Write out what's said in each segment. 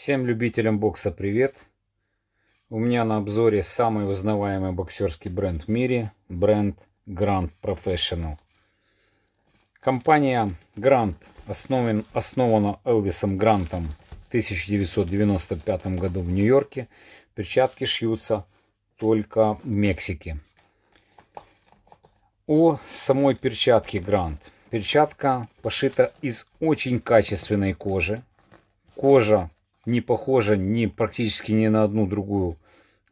Всем любителям бокса привет! У меня на обзоре самый узнаваемый боксерский бренд в мире, бренд Grand Professional. Компания Grand основан, основана Элвисом Грантом в 1995 году в Нью-Йорке. Перчатки шьются только в Мексике. О самой перчатке Grand. Перчатка пошита из очень качественной кожи. Кожа не похожа ни практически ни на одну другую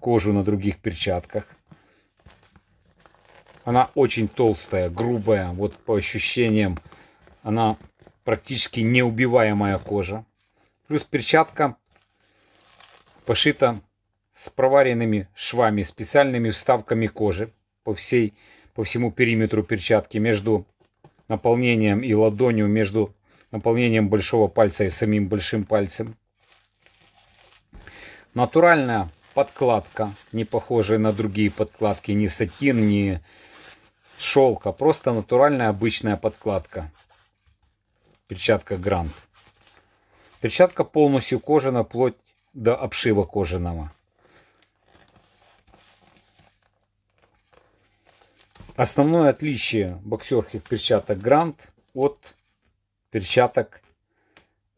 кожу на других перчатках. Она очень толстая, грубая, вот по ощущениям она практически неубиваемая кожа. Плюс перчатка пошита с проваренными швами, специальными вставками кожи по, всей, по всему периметру перчатки между наполнением и ладонью, между наполнением большого пальца и самим большим пальцем. Натуральная подкладка, не похожая на другие подкладки, ни сатин, ни шелка. Просто натуральная обычная подкладка. Перчатка Грант. Перчатка полностью кожана, плоть до обшива кожаного. Основное отличие боксерских перчаток Грант от перчаток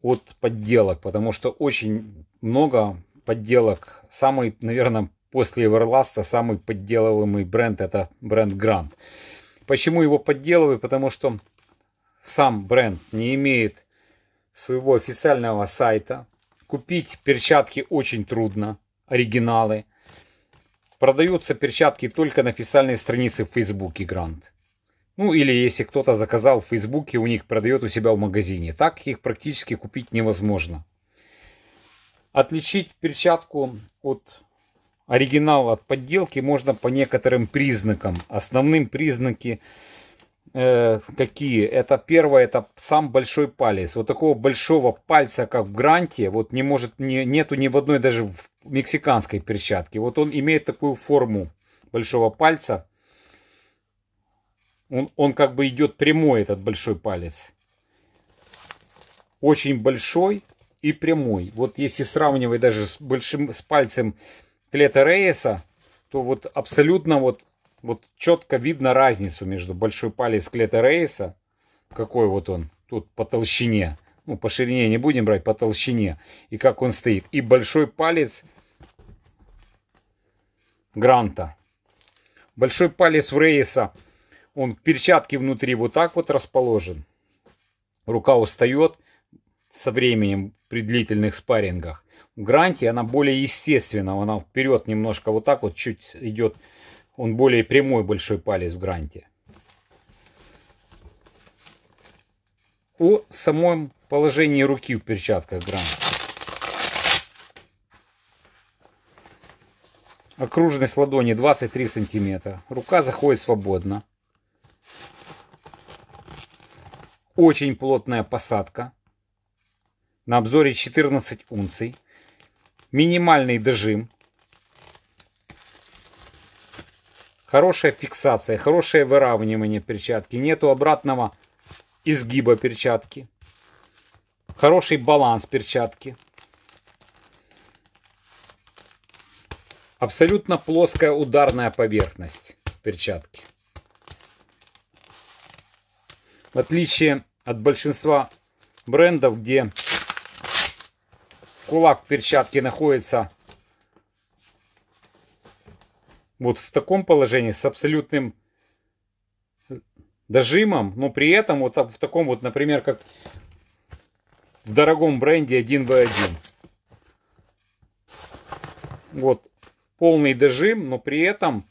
от подделок, потому что очень много подделок. Самый, наверное, после Everlast а самый подделываемый бренд это бренд Grand. Почему его подделываю? Потому что сам бренд не имеет своего официального сайта. Купить перчатки очень трудно, оригиналы. Продаются перчатки только на официальной странице в Фейсбуке Grand. Ну или если кто-то заказал в Фейсбуке, у них продает у себя в магазине. Так их практически купить невозможно. Отличить перчатку от оригинала, от подделки можно по некоторым признакам. Основным признаки э, какие? Это первое, это сам большой палец. Вот такого большого пальца, как в гранте, вот не может, не, нету ни в одной даже в мексиканской перчатке. Вот он имеет такую форму большого пальца. Он, он как бы идет прямой, этот большой палец. Очень большой и прямой. Вот если сравнивать даже с большим с пальцем Клета Рейса, то вот абсолютно вот, вот четко видно разницу между большой палец Клета Рейса, какой вот он тут по толщине, ну по ширине не будем брать, по толщине, и как он стоит, и большой палец Гранта. Большой палец в Рейса, он перчатки внутри вот так вот расположен. Рука устает, со временем при длительных спаррингах. В гранте она более естественна, она вперед немножко вот так вот чуть идет, он более прямой большой палец в гранте. О самом положении руки в перчатках гранта. Окружность ладони 23 сантиметра. Рука заходит свободно. Очень плотная посадка на обзоре 14 унций, минимальный дожим, хорошая фиксация, хорошее выравнивание перчатки, нету обратного изгиба перчатки, хороший баланс перчатки. Абсолютно плоская ударная поверхность перчатки. В отличие от большинства брендов, где кулак в перчатке находится вот в таком положении с абсолютным дожимом, но при этом вот в таком вот, например, как в дорогом бренде 1 в 1 Вот полный дожим, но при этом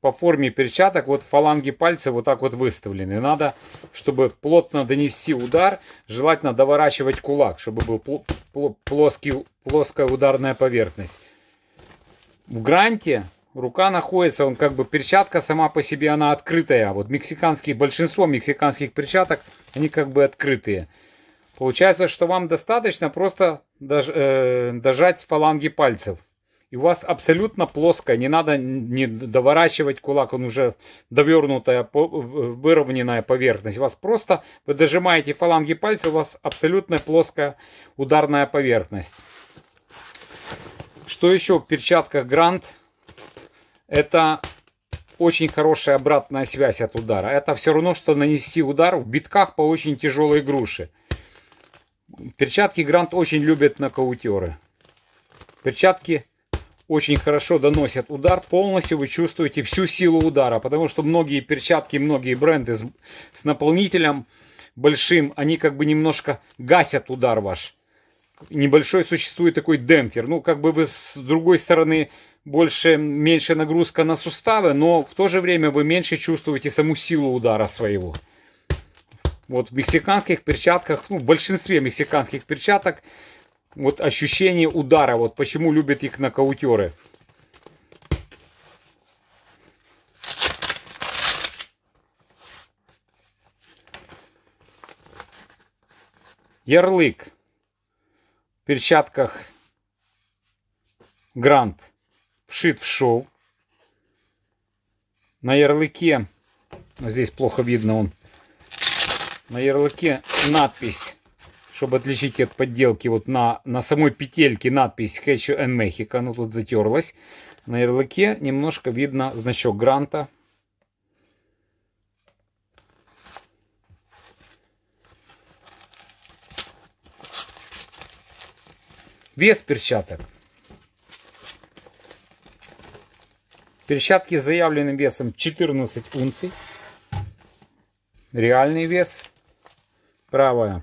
по форме перчаток вот фаланги пальца вот так вот выставлены. Надо, чтобы плотно донести удар, желательно доворачивать кулак, чтобы был плоский, плоская ударная поверхность. В гранте рука находится, он как бы перчатка сама по себе, она открытая. Вот мексиканские, большинство мексиканских перчаток, они как бы открытые. Получается, что вам достаточно просто дож, э, дожать фаланги пальцев и у вас абсолютно плоская, не надо не доворачивать кулак, он уже довернутая, выровненная поверхность. У вас просто, вы дожимаете фаланги пальцев, у вас абсолютно плоская ударная поверхность. Что еще в перчатках Грант? Это очень хорошая обратная связь от удара. Это все равно, что нанести удар в битках по очень тяжелой груши. Перчатки Грант очень любят нокаутеры. Перчатки очень хорошо доносят удар. Полностью вы чувствуете всю силу удара, потому что многие перчатки, многие бренды с, с наполнителем большим, они как бы немножко гасят удар ваш. Небольшой существует такой демпфер. Ну, как бы вы с другой стороны больше, меньше нагрузка на суставы, но в то же время вы меньше чувствуете саму силу удара своего. Вот в мексиканских перчатках, ну, в большинстве мексиканских перчаток вот ощущение удара, вот почему любят их нокаутеры. Ярлык. В перчатках Грант вшит в шоу. На ярлыке, здесь плохо видно он, на ярлыке надпись чтобы отличить от подделки, вот на, на самой петельке надпись Hecho and Mexico, ну тут затерлась. На ярлыке немножко видно значок гранта. Вес перчаток. Перчатки с заявленным весом 14 унций. Реальный вес. Правая